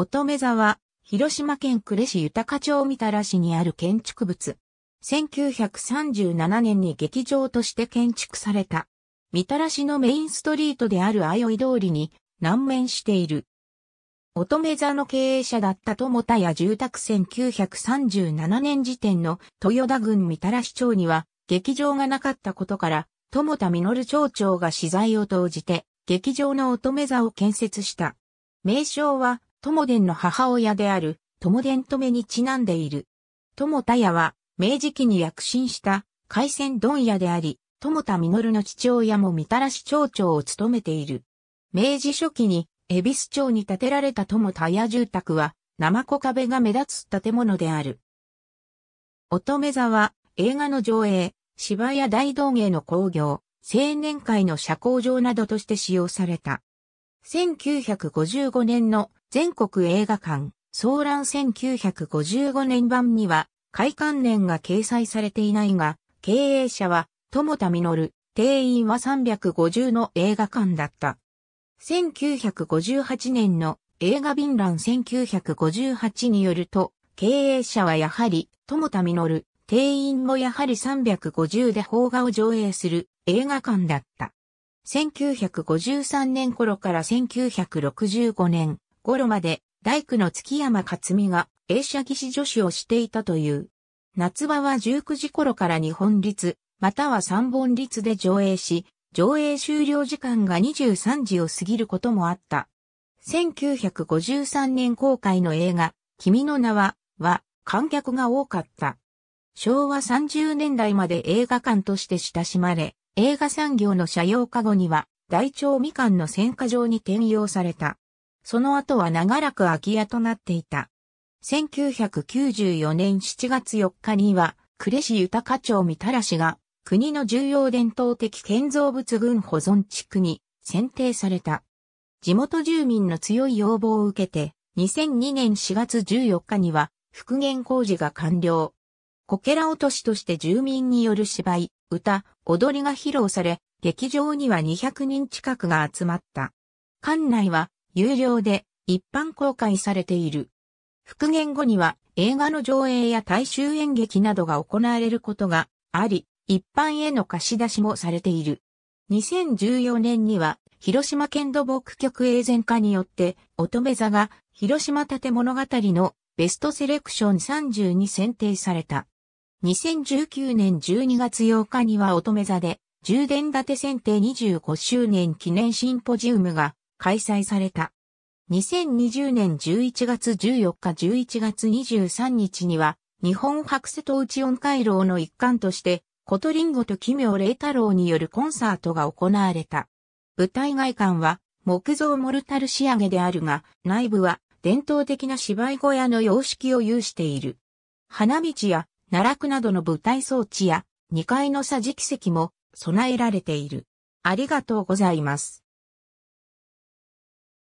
乙女座は、広島県呉市豊町三田良市にある建築物。1937年に劇場として建築された。三田良市のメインストリートであるあよい通りに南面している。乙女座の経営者だった友田屋住宅1937年時点の豊田郡三田良市町には劇場がなかったことから、友田実町長が資材を投じて劇場の乙女座を建設した。名称は友伝の母親である、友伝留にちなんでいる。友田屋は、明治期に躍進した、海鮮問屋であり、友田実の父親もみたらし町長を務めている。明治初期に、恵比寿町に建てられた友田屋住宅は、生子壁が目立つ建物である。乙女座は、映画の上映、芝屋大道芸の興行、青年会の社交場などとして使用された。1955年の全国映画館、騒乱1955年版には、開館年が掲載されていないが、経営者は、友田実、定員は350の映画館だった。1958年の映画便乱1958によると、経営者はやはり、友田実、定員もやはり350で邦画を上映する映画館だった。1953年頃から1965年、頃まで大工の月山克美が映写技師助手をしていたという。夏場は19時頃から2本立、または3本立で上映し、上映終了時間が23時を過ぎることもあった。1953年公開の映画、君の名は、は、観客が多かった。昭和30年代まで映画館として親しまれ、映画産業の社用化後には、大腸みかんの選果場に転用された。その後は長らく空き家となっていた。1994年7月4日には、呉市豊町三た良市が、国の重要伝統的建造物群保存地区に選定された。地元住民の強い要望を受けて、2002年4月14日には復元工事が完了。こけら落としとして住民による芝居、歌、踊りが披露され、劇場には200人近くが集まった。館内は有料で一般公開されている。復元後には映画の上映や大衆演劇などが行われることがあり、一般への貸し出しもされている。2014年には広島県土木局営前化によって乙女座が広島建物語のベストセレクション30に選定された。2019年12月8日には乙女座で充電立て選定25周年記念シンポジウムが開催された。2020年11月14日11月23日には、日本白瀬戸内音回廊の一環として、コトリンゴと奇妙霊太郎によるコンサートが行われた。舞台外観は木造モルタル仕上げであるが、内部は伝統的な芝居小屋の様式を有している。花道や奈落などの舞台装置や2階の桟敷席も備えられている。ありがとうございます。